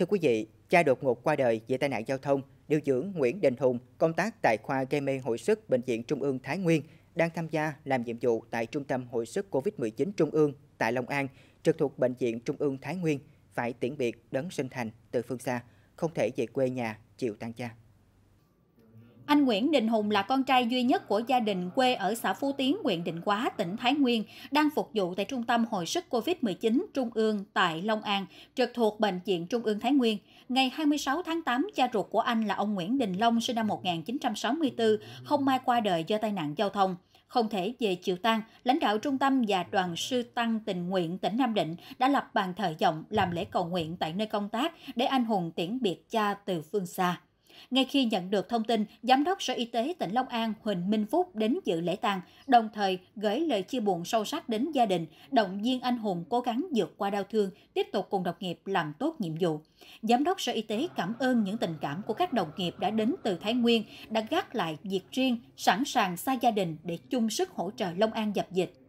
Thưa quý vị, cha đột ngột qua đời vì tai nạn giao thông, điều dưỡng Nguyễn Đình Hùng, công tác tại khoa gây mê hồi sức Bệnh viện Trung ương Thái Nguyên, đang tham gia làm nhiệm vụ tại Trung tâm Hồi sức COVID-19 Trung ương tại Long An, trực thuộc Bệnh viện Trung ương Thái Nguyên, phải tiễn biệt đấng sinh thành từ phương xa, không thể về quê nhà chịu tang cha. Anh Nguyễn Đình Hùng là con trai duy nhất của gia đình quê ở xã Phú Tiến, huyện Định Quá, tỉnh Thái Nguyên, đang phục vụ tại Trung tâm Hồi sức COVID-19 Trung ương tại Long An, trực thuộc Bệnh viện Trung ương Thái Nguyên. Ngày 26 tháng 8, cha ruột của anh là ông Nguyễn Đình Long, sinh năm 1964, không may qua đời do tai nạn giao thông. Không thể về chiều tang, lãnh đạo trung tâm và đoàn sư tăng tình nguyện tỉnh Nam Định đã lập bàn thờ giọng làm lễ cầu nguyện tại nơi công tác để anh hùng tiễn biệt cha từ phương xa. Ngay khi nhận được thông tin, Giám đốc Sở Y tế tỉnh Long An Huỳnh Minh Phúc đến dự lễ tang, đồng thời gửi lời chia buồn sâu sắc đến gia đình, động viên anh hùng cố gắng vượt qua đau thương, tiếp tục cùng đồng nghiệp làm tốt nhiệm vụ. Giám đốc Sở Y tế cảm ơn những tình cảm của các đồng nghiệp đã đến từ Thái Nguyên, đã gác lại việc riêng, sẵn sàng xa gia đình để chung sức hỗ trợ Long An dập dịch.